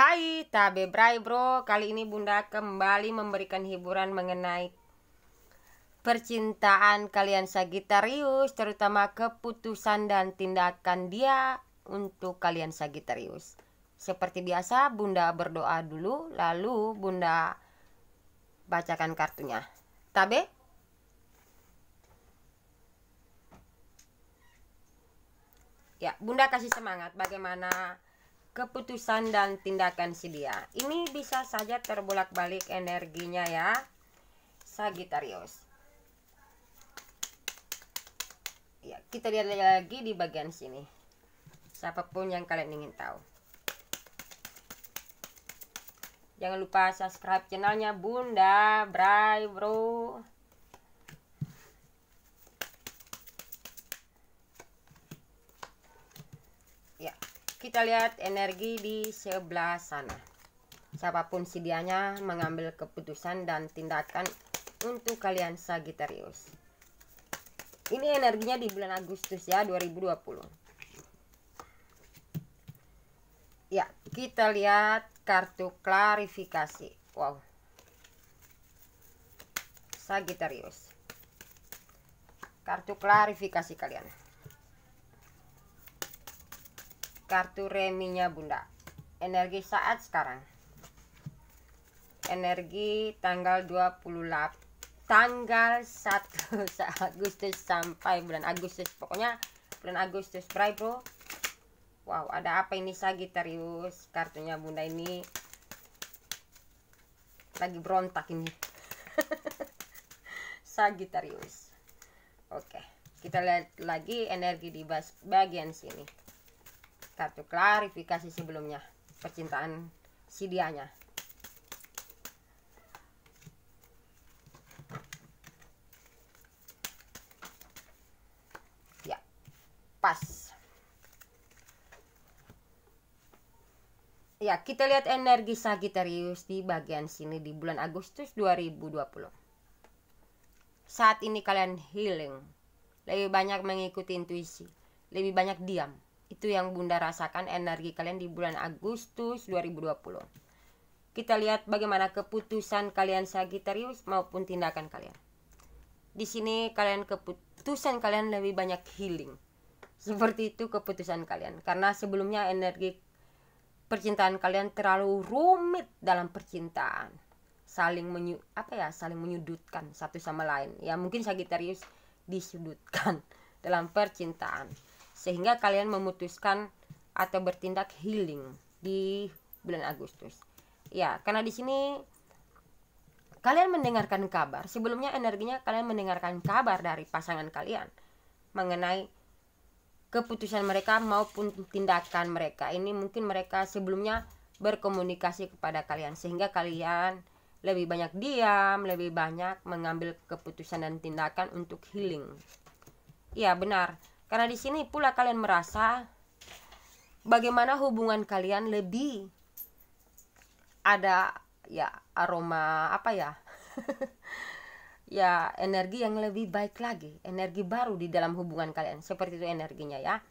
Hai Tabe Brai Bro, kali ini Bunda kembali memberikan hiburan mengenai percintaan kalian Sagittarius terutama keputusan dan tindakan dia untuk kalian Sagittarius Seperti biasa, Bunda berdoa dulu, lalu Bunda bacakan kartunya. Tabe? Ya, Bunda kasih semangat bagaimana keputusan dan tindakan si dia. Ini bisa saja terbolak-balik energinya ya. Sagittarius. Ya, kita lihat lagi di bagian sini. Siapapun yang kalian ingin tahu. Jangan lupa subscribe channelnya Bunda Bray Bro. kita lihat energi di sebelah sana siapapun sedianya mengambil keputusan dan tindakan untuk kalian Sagittarius ini energinya di bulan Agustus ya 2020 ya kita lihat kartu klarifikasi wow Sagittarius kartu klarifikasi kalian kartu reminya bunda energi saat sekarang energi tanggal 28 tanggal 1 Agustus sampai bulan Agustus pokoknya bulan Agustus bray bro wow ada apa ini Sagittarius kartunya bunda ini lagi berontak ini Sagittarius. oke okay. kita lihat lagi energi di bagian sini satu klarifikasi sebelumnya percintaan si dianya ya pas ya kita lihat energi Sagittarius di bagian sini di bulan Agustus 2020 saat ini kalian healing lebih banyak mengikuti intuisi lebih banyak diam itu yang Bunda rasakan energi kalian di bulan Agustus 2020. Kita lihat bagaimana keputusan kalian Sagittarius maupun tindakan kalian. Di sini kalian keputusan kalian lebih banyak healing. Seperti itu keputusan kalian karena sebelumnya energi percintaan kalian terlalu rumit dalam percintaan. Saling menyu apa ya? Saling menyudutkan satu sama lain. Ya mungkin Sagittarius disudutkan dalam percintaan sehingga kalian memutuskan atau bertindak healing di bulan Agustus. Ya, karena di sini kalian mendengarkan kabar. Sebelumnya energinya kalian mendengarkan kabar dari pasangan kalian mengenai keputusan mereka maupun tindakan mereka. Ini mungkin mereka sebelumnya berkomunikasi kepada kalian sehingga kalian lebih banyak diam, lebih banyak mengambil keputusan dan tindakan untuk healing. Iya, benar. Karena di sini pula kalian merasa bagaimana hubungan kalian lebih ada ya aroma apa ya? ya energi yang lebih baik lagi, energi baru di dalam hubungan kalian. Seperti itu energinya ya.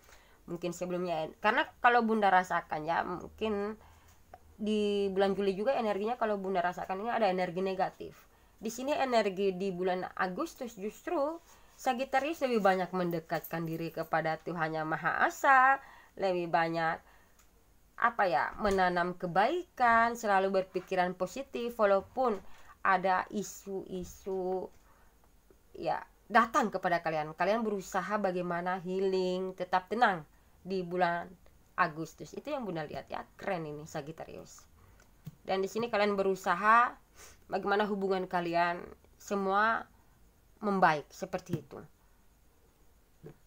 Mungkin sebelumnya karena kalau Bunda rasakan ya, mungkin di bulan Juli juga energinya kalau Bunda rasakan ini ada energi negatif. Di sini energi di bulan Agustus justru Sagitarius lebih banyak mendekatkan diri kepada Tuhan Yang Maha Esa, lebih banyak apa ya, menanam kebaikan, selalu berpikiran positif walaupun ada isu-isu ya datang kepada kalian. Kalian berusaha bagaimana healing, tetap tenang di bulan Agustus. Itu yang Bunda lihat ya, keren ini Sagitarius. Dan di sini kalian berusaha bagaimana hubungan kalian semua membaik seperti itu.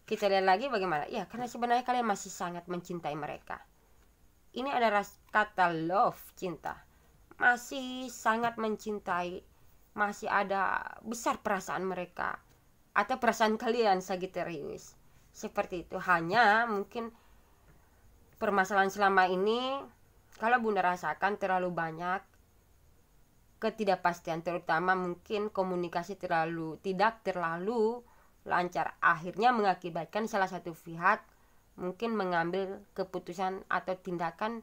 Kita lihat lagi bagaimana. Ya, karena sebenarnya kalian masih sangat mencintai mereka. Ini ada kata love, cinta. Masih sangat mencintai, masih ada besar perasaan mereka atau perasaan kalian Sagittarius. Seperti itu. Hanya mungkin permasalahan selama ini kalau Bunda rasakan terlalu banyak ketidakpastian terutama mungkin komunikasi terlalu tidak terlalu lancar akhirnya mengakibatkan salah satu pihak mungkin mengambil keputusan atau tindakan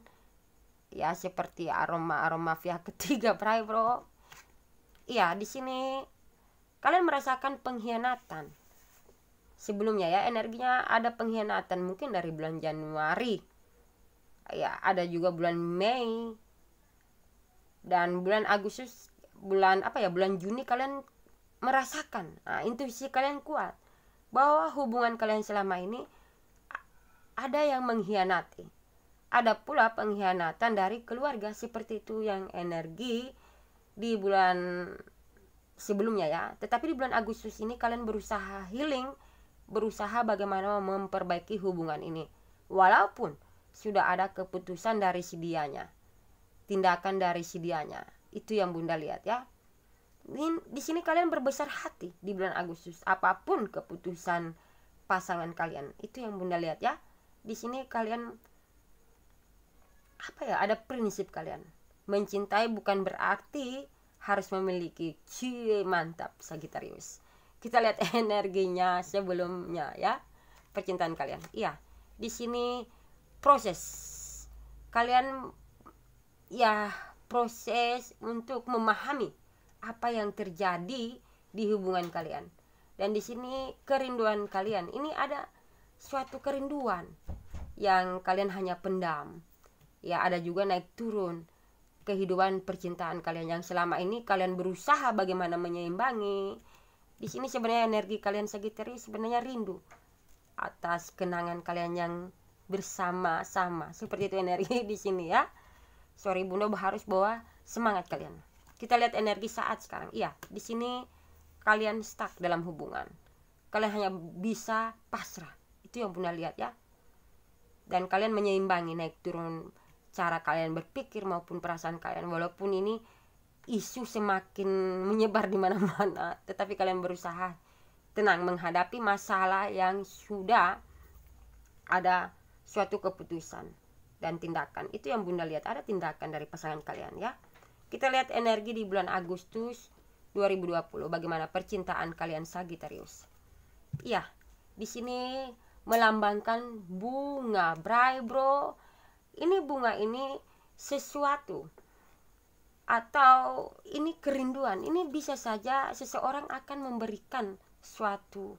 ya seperti aroma-aroma pihak ketiga pray bro iya di sini kalian merasakan pengkhianatan sebelumnya ya energinya ada pengkhianatan mungkin dari bulan Januari ya ada juga bulan Mei dan bulan Agustus bulan apa ya bulan Juni kalian merasakan nah, intuisi kalian kuat bahwa hubungan kalian selama ini ada yang mengkhianati ada pula pengkhianatan dari keluarga seperti itu yang energi di bulan sebelumnya ya tetapi di bulan Agustus ini kalian berusaha healing berusaha bagaimana memperbaiki hubungan ini walaupun sudah ada keputusan dari si tindakan dari si dianya. Itu yang Bunda lihat ya. Ini, di sini kalian berbesar hati di bulan Agustus apapun keputusan pasangan kalian. Itu yang Bunda lihat ya. Di sini kalian apa ya? Ada prinsip kalian. Mencintai bukan berarti harus memiliki cie mantap Sagitarius. Kita lihat energinya sebelumnya ya. Percintaan kalian. Iya, di sini proses kalian ya proses untuk memahami apa yang terjadi di hubungan kalian. Dan di sini kerinduan kalian ini ada suatu kerinduan yang kalian hanya pendam. Ya, ada juga naik turun kehidupan percintaan kalian yang selama ini kalian berusaha bagaimana menyeimbangi. Di sini sebenarnya energi kalian Sagittarius sebenarnya rindu atas kenangan kalian yang bersama-sama. Seperti itu energi di sini ya sorry bunda harus bawa semangat kalian kita lihat energi saat sekarang iya di sini kalian stuck dalam hubungan kalian hanya bisa pasrah itu yang bunda lihat ya dan kalian menyeimbangi naik turun cara kalian berpikir maupun perasaan kalian walaupun ini isu semakin menyebar di mana-mana tetapi kalian berusaha tenang menghadapi masalah yang sudah ada suatu keputusan dan tindakan. Itu yang Bunda lihat, ada tindakan dari pasangan kalian ya. Kita lihat energi di bulan Agustus 2020 bagaimana percintaan kalian Sagitarius. ya di sini melambangkan bunga bray bro. Ini bunga ini sesuatu atau ini kerinduan. Ini bisa saja seseorang akan memberikan suatu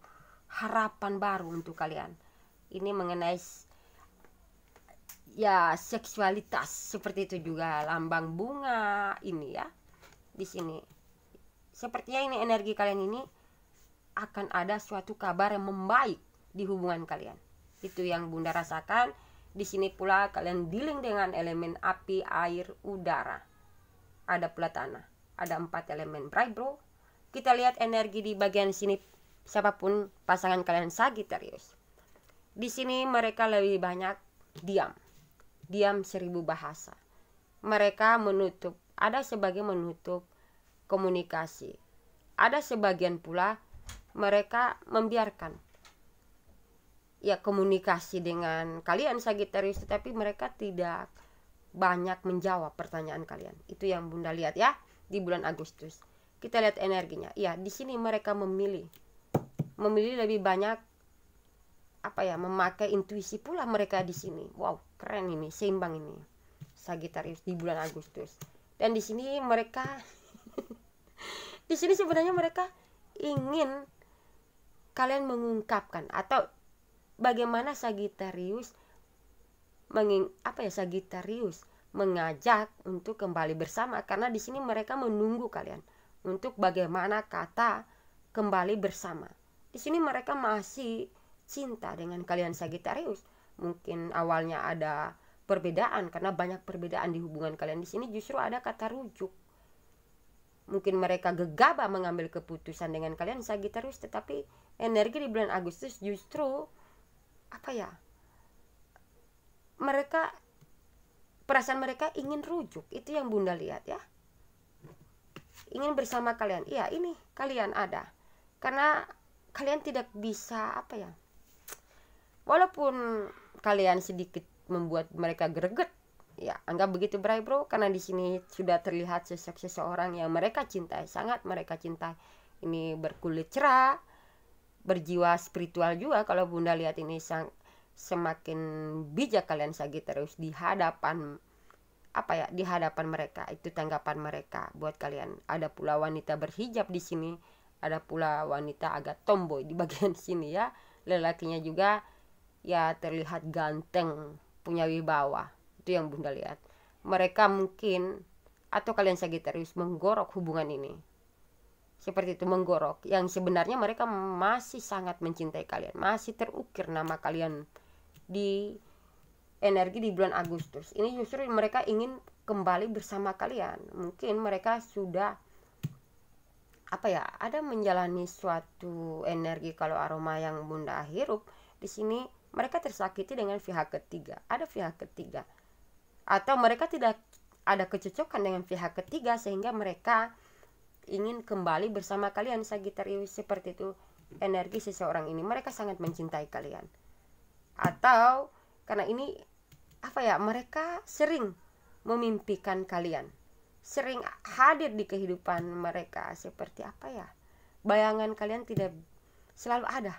harapan baru untuk kalian. Ini mengenai ya seksualitas seperti itu juga lambang bunga ini ya di sini sepertinya ini energi kalian ini akan ada suatu kabar yang membaik di hubungan kalian itu yang bunda rasakan di sini pula kalian dealing dengan elemen api air udara ada pula tanah ada empat elemen bright bro kita lihat energi di bagian sini siapapun pasangan kalian sagitarius di sini mereka lebih banyak diam diam seribu bahasa. Mereka menutup, ada sebagian menutup komunikasi. Ada sebagian pula mereka membiarkan ya komunikasi dengan kalian Sagitarius tetapi mereka tidak banyak menjawab pertanyaan kalian. Itu yang Bunda lihat ya di bulan Agustus. Kita lihat energinya. Ya, di sini mereka memilih. Memilih lebih banyak apa ya memakai intuisi pula mereka di sini wow keren ini seimbang ini Sagitarius di bulan Agustus dan di sini mereka di sini sebenarnya mereka ingin kalian mengungkapkan atau bagaimana Sagitarius menging apa ya Sagitarius mengajak untuk kembali bersama karena di sini mereka menunggu kalian untuk bagaimana kata kembali bersama. Di sini mereka masih cinta dengan kalian Sagitarius mungkin awalnya ada perbedaan karena banyak perbedaan di hubungan kalian di sini justru ada kata rujuk mungkin mereka gegabah mengambil keputusan dengan kalian Sagitarius tetapi energi di bulan Agustus justru apa ya mereka perasaan mereka ingin rujuk itu yang bunda lihat ya ingin bersama kalian iya ini kalian ada karena kalian tidak bisa apa ya walaupun kalian sedikit membuat mereka greget ya anggap begitu Bray Bro karena di sini sudah terlihat sosok seseorang yang mereka cintai sangat mereka cintai ini berkulit cerah berjiwa spiritual juga kalau Bunda lihat ini sang, semakin bijak kalian terus di hadapan apa ya di hadapan mereka itu tanggapan mereka buat kalian ada pula wanita berhijab di sini ada pula wanita agak tomboy di bagian sini ya lelakinya juga ya terlihat ganteng, punya wibawa. Itu yang Bunda lihat. Mereka mungkin atau kalian Sagitarius menggorok hubungan ini. Seperti itu menggorok yang sebenarnya mereka masih sangat mencintai kalian, masih terukir nama kalian di energi di bulan Agustus. Ini justru mereka ingin kembali bersama kalian. Mungkin mereka sudah apa ya, ada menjalani suatu energi kalau aroma yang Bunda hirup di sini mereka tersakiti dengan pihak ketiga. Ada pihak ketiga. Atau mereka tidak ada kecocokan dengan pihak ketiga sehingga mereka ingin kembali bersama kalian Sagitarius seperti itu energi seseorang ini mereka sangat mencintai kalian atau karena ini apa ya mereka sering memimpikan kalian sering hadir di kehidupan mereka seperti apa ya bayangan kalian tidak selalu ada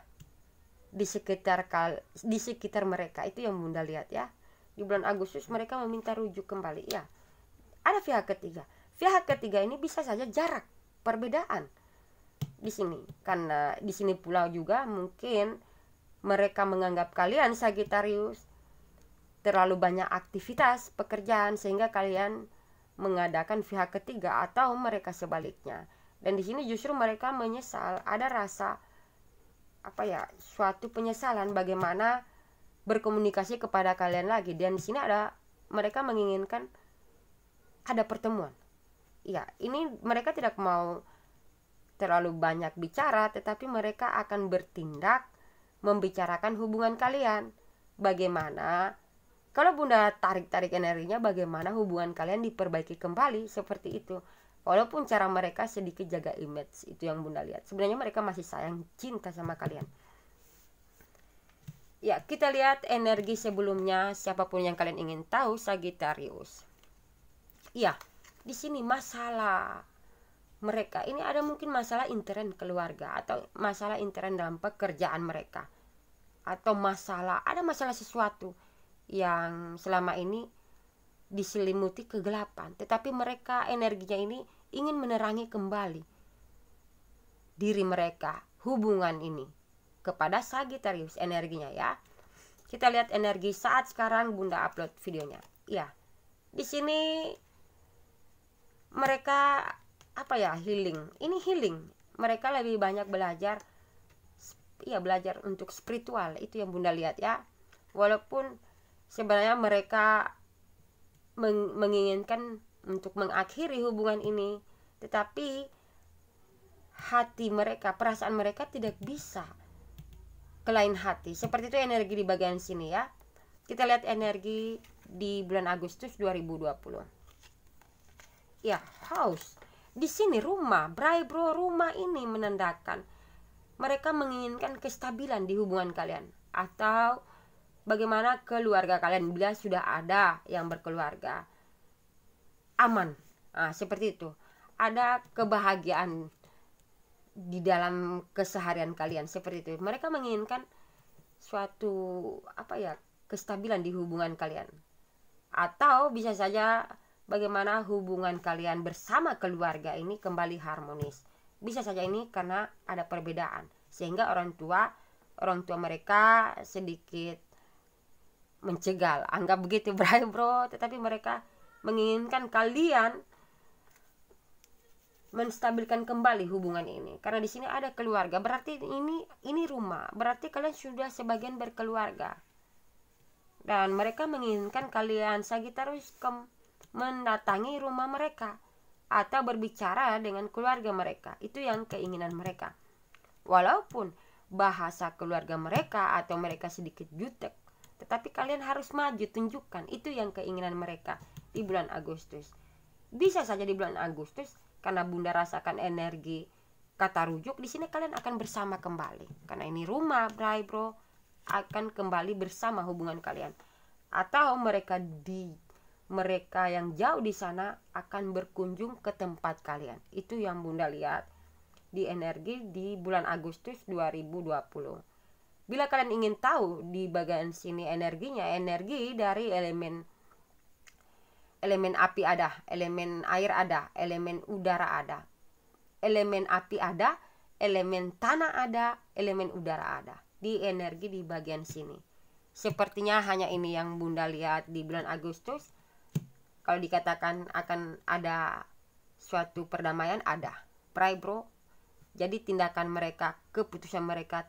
di sekitar kal di sekitar mereka itu yang Bunda lihat ya. Di bulan Agustus mereka meminta rujuk kembali ya. Ada pihak ketiga. Pihak ketiga ini bisa saja jarak, perbedaan di sini karena di sini pulau juga mungkin mereka menganggap kalian Sagittarius terlalu banyak aktivitas pekerjaan sehingga kalian mengadakan pihak ketiga atau mereka sebaliknya dan di sini justru mereka menyesal ada rasa apa ya suatu penyesalan bagaimana berkomunikasi kepada kalian lagi dan di sini ada mereka menginginkan ada pertemuan ya ini mereka tidak mau terlalu banyak bicara tetapi mereka akan bertindak membicarakan hubungan kalian bagaimana kalau bunda tarik-tarik energinya bagaimana hubungan kalian diperbaiki kembali seperti itu Walaupun cara mereka sedikit jaga image itu yang Bunda lihat. Sebenarnya mereka masih sayang cinta sama kalian. Ya, kita lihat energi sebelumnya siapapun yang kalian ingin tahu Sagittarius. Iya, di sini masalah mereka ini ada mungkin masalah intern keluarga atau masalah intern dalam pekerjaan mereka atau masalah ada masalah sesuatu yang selama ini diselimuti kegelapan, tetapi mereka energinya ini ingin menerangi kembali diri mereka, hubungan ini kepada Sagittarius energinya ya. Kita lihat energi saat sekarang Bunda upload videonya. Ya. Di sini mereka apa ya healing. Ini healing. Mereka lebih banyak belajar ya belajar untuk spiritual. Itu yang Bunda lihat ya. Walaupun sebenarnya mereka meng menginginkan untuk mengakhiri hubungan ini, tetapi hati mereka, perasaan mereka tidak bisa ke hati. Seperti itu energi di bagian sini ya. Kita lihat energi di bulan Agustus 2020. Ya, house. Di sini rumah, Bray Bro rumah ini menandakan mereka menginginkan kestabilan di hubungan kalian atau bagaimana keluarga kalian bila sudah ada yang berkeluarga aman nah, seperti itu ada kebahagiaan di dalam keseharian kalian seperti itu mereka menginginkan suatu apa ya kestabilan di hubungan kalian atau bisa saja bagaimana hubungan kalian bersama keluarga ini kembali harmonis bisa saja ini karena ada perbedaan sehingga orang tua orang tua mereka sedikit mencegal anggap begitu Ibrahim bro tetapi mereka menginginkan kalian menstabilkan kembali hubungan ini karena di sini ada keluarga berarti ini ini rumah berarti kalian sudah sebagian berkeluarga dan mereka menginginkan kalian Sagittarius mendatangi rumah mereka atau berbicara dengan keluarga mereka itu yang keinginan mereka walaupun bahasa keluarga mereka atau mereka sedikit jutek tetapi kalian harus maju, tunjukkan itu yang keinginan mereka di bulan Agustus. Bisa saja di bulan Agustus karena Bunda rasakan energi kata rujuk di sini kalian akan bersama kembali karena ini rumah Bray Bro akan kembali bersama hubungan kalian atau mereka di mereka yang jauh di sana akan berkunjung ke tempat kalian. Itu yang Bunda lihat di energi di bulan Agustus 2020. Bila kalian ingin tahu di bagian sini energinya, energi dari elemen elemen api ada, elemen air ada, elemen udara ada. Elemen api ada, elemen tanah ada, elemen udara ada. Di energi di bagian sini. Sepertinya hanya ini yang Bunda lihat di bulan Agustus. Kalau dikatakan akan ada suatu perdamaian ada. pray bro. Jadi tindakan mereka, keputusan mereka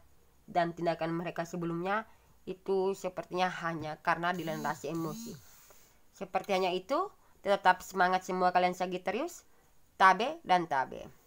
dan tindakan mereka sebelumnya itu sepertinya hanya karena dilandasi emosi. Sepertinya itu, tetap semangat semua kalian Sagittarius, Tabe dan Tabe.